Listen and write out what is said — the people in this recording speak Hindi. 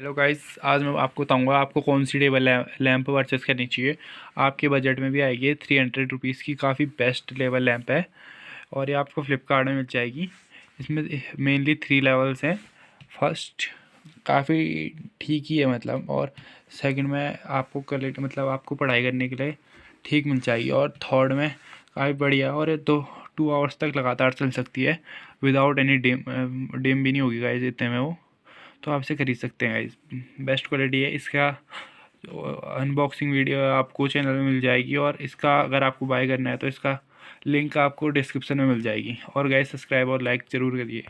हेलो गाइस आज मैं आपको बताऊंगा आपको कौन सी टेबल लैंप परचेस करनी चाहिए आपके बजट में भी आएगी थ्री हंड्रेड रुपीज़ की काफ़ी बेस्ट लेवल लैंप है और ये आपको फ्लिपकार्ट में मिल जाएगी इसमें मेनली थ्री लेवल्स हैं फर्स्ट काफ़ी ठीक ही है मतलब और सेकंड में आपको कलेक्ट मतलब आपको पढ़ाई करने के लिए ठीक मिल जाएगी और थर्ड में काफ़ी बढ़िया और दो टू आवर्स तक लगातार चल सकती है विदाउट एनी डिम डिम भी नहीं होगी गाइज इतने में वो तो आप इसे ख़रीद सकते हैं बेस्ट क्वालिटी है इसका अनबॉक्सिंग वीडियो आपको चैनल में मिल जाएगी और इसका अगर आपको बाय करना है तो इसका लिंक आपको डिस्क्रिप्शन में मिल जाएगी और गाइज सब्सक्राइब और लाइक ज़रूर करिए